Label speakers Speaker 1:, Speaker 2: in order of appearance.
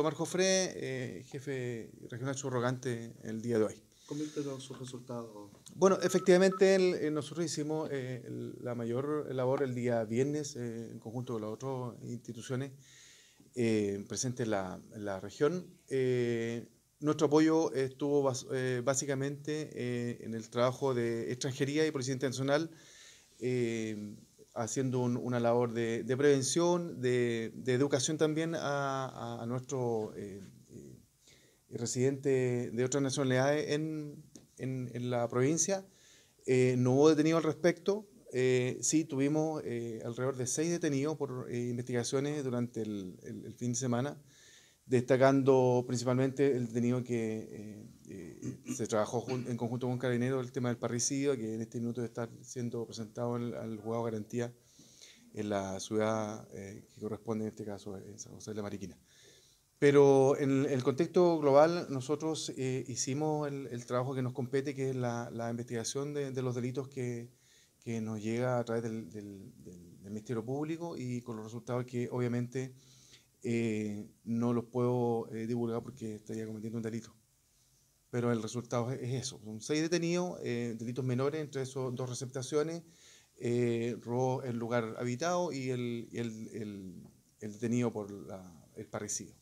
Speaker 1: Omar Jofré, eh, jefe regional subrogante el día de hoy.
Speaker 2: Coméntanos sus resultados.
Speaker 1: Bueno, efectivamente eh, nosotros hicimos eh, la mayor labor el día viernes en conjunto con las otras instituciones presentes en la, la región. nuestro apoyo estuvo básicamente en el trabajo de extranjería y policía internacional haciendo una labor de, prevención, de, educación también a, a nuestros eh, eh, residentes de otras nacionalidades en, la provincia. Eh, no hubo detenido al respecto. sí, tuvimos alrededor de seis detenidos por investigaciones durante el, el, fin de semana, destacando principalmente el detenido que se trabajó en conjunto con Carinero el tema del parricidio, que en este minuto está siendo presentado al, al de garantía en la ciudad eh, que corresponde en este caso en San José de la Mariquina. Pero en el contexto global nosotros eh, hicimos el, trabajo que nos compete, que es la, investigación de, los delitos que, que, nos llega a través del, Ministerio Público y con los resultados que obviamente eh, no los puedo divulgar porque estaría cometiendo un delito pero el resultado es, eso. Son seis detenidos, eh, delitos menores, entre esos dos receptaciones, eh, robó el lugar habitado y el, detenido por el parecido.